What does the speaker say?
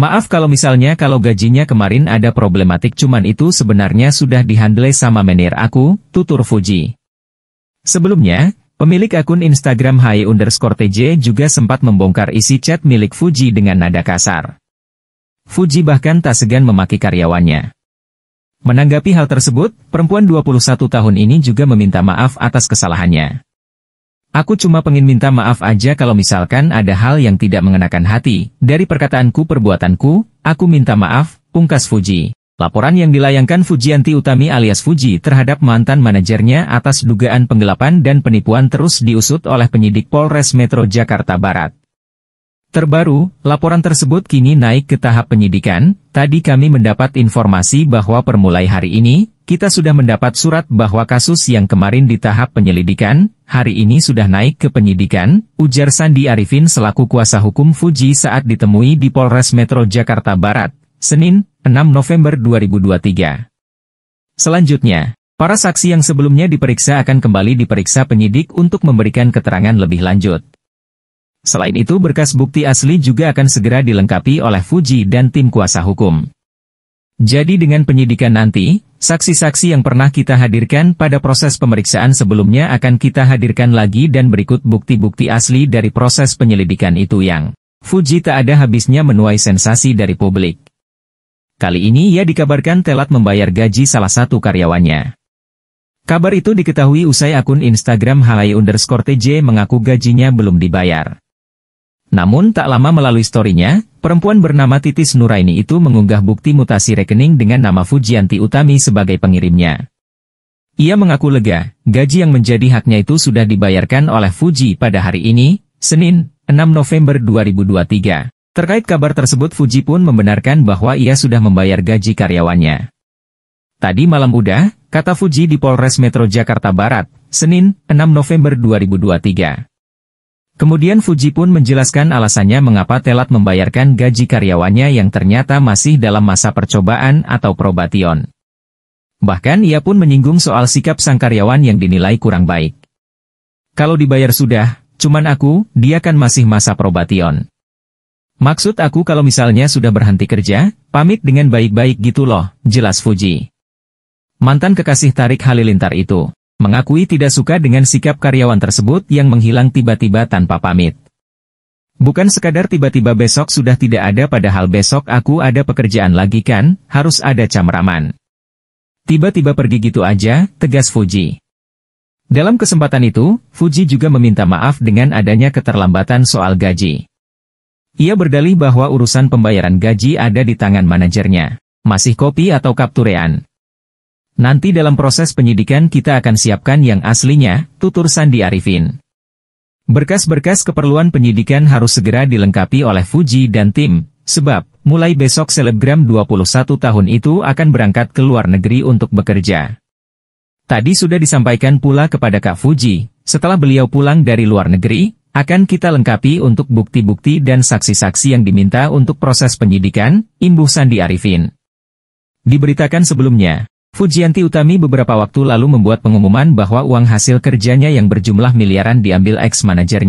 Maaf kalau misalnya kalau gajinya kemarin ada problematik cuman itu sebenarnya sudah dihandle sama menir aku, tutur Fuji. Sebelumnya, pemilik akun Instagram Hai underscore TJ juga sempat membongkar isi chat milik Fuji dengan nada kasar. Fuji bahkan tak segan memaki karyawannya. Menanggapi hal tersebut, perempuan 21 tahun ini juga meminta maaf atas kesalahannya. Aku cuma pengin minta maaf aja kalau misalkan ada hal yang tidak mengenakan hati. Dari perkataanku perbuatanku, aku minta maaf, pungkas Fuji. Laporan yang dilayangkan Fujianti Utami alias Fuji terhadap mantan manajernya atas dugaan penggelapan dan penipuan terus diusut oleh penyidik Polres Metro Jakarta Barat. Terbaru, laporan tersebut kini naik ke tahap penyidikan. Tadi kami mendapat informasi bahwa permulai hari ini, kita sudah mendapat surat bahwa kasus yang kemarin di tahap penyelidikan, hari ini sudah naik ke penyidikan, ujar Sandi Arifin selaku kuasa hukum Fuji saat ditemui di Polres Metro Jakarta Barat, Senin, 6 November 2023. Selanjutnya, para saksi yang sebelumnya diperiksa akan kembali diperiksa penyidik untuk memberikan keterangan lebih lanjut. Selain itu berkas bukti asli juga akan segera dilengkapi oleh Fuji dan tim kuasa hukum. Jadi dengan penyidikan nanti, Saksi-saksi yang pernah kita hadirkan pada proses pemeriksaan sebelumnya akan kita hadirkan lagi dan berikut bukti-bukti asli dari proses penyelidikan itu yang Fuji tak ada habisnya menuai sensasi dari publik. Kali ini ia dikabarkan telat membayar gaji salah satu karyawannya. Kabar itu diketahui usai akun Instagram halai underscore TJ mengaku gajinya belum dibayar. Namun tak lama melalui storynya, Perempuan bernama Titis Nuraini itu mengunggah bukti mutasi rekening dengan nama Fujianti Utami sebagai pengirimnya. Ia mengaku lega, gaji yang menjadi haknya itu sudah dibayarkan oleh Fuji pada hari ini, Senin, 6 November 2023. Terkait kabar tersebut Fuji pun membenarkan bahwa ia sudah membayar gaji karyawannya. Tadi malam udah, kata Fuji di Polres Metro Jakarta Barat, Senin, 6 November 2023. Kemudian Fuji pun menjelaskan alasannya mengapa Telat membayarkan gaji karyawannya yang ternyata masih dalam masa percobaan atau probation. Bahkan ia pun menyinggung soal sikap sang karyawan yang dinilai kurang baik. Kalau dibayar sudah, cuman aku, dia kan masih masa probation. Maksud aku kalau misalnya sudah berhenti kerja, pamit dengan baik-baik gitu loh, jelas Fuji. Mantan kekasih Tarik Halilintar itu mengakui tidak suka dengan sikap karyawan tersebut yang menghilang tiba-tiba tanpa pamit. Bukan sekadar tiba-tiba besok sudah tidak ada padahal besok aku ada pekerjaan lagi kan, harus ada cameraman. Tiba-tiba pergi gitu aja, tegas Fuji. Dalam kesempatan itu, Fuji juga meminta maaf dengan adanya keterlambatan soal gaji. Ia berdalih bahwa urusan pembayaran gaji ada di tangan manajernya. Masih kopi atau kapturean? Nanti dalam proses penyidikan kita akan siapkan yang aslinya, tutur Sandi Arifin. Berkas-berkas keperluan penyidikan harus segera dilengkapi oleh Fuji dan tim, sebab, mulai besok selebgram 21 tahun itu akan berangkat ke luar negeri untuk bekerja. Tadi sudah disampaikan pula kepada Kak Fuji, setelah beliau pulang dari luar negeri, akan kita lengkapi untuk bukti-bukti dan saksi-saksi yang diminta untuk proses penyidikan, imbuh Sandi Arifin. Diberitakan sebelumnya, Fujianti Utami beberapa waktu lalu membuat pengumuman bahwa uang hasil kerjanya yang berjumlah miliaran diambil ex-manajernya.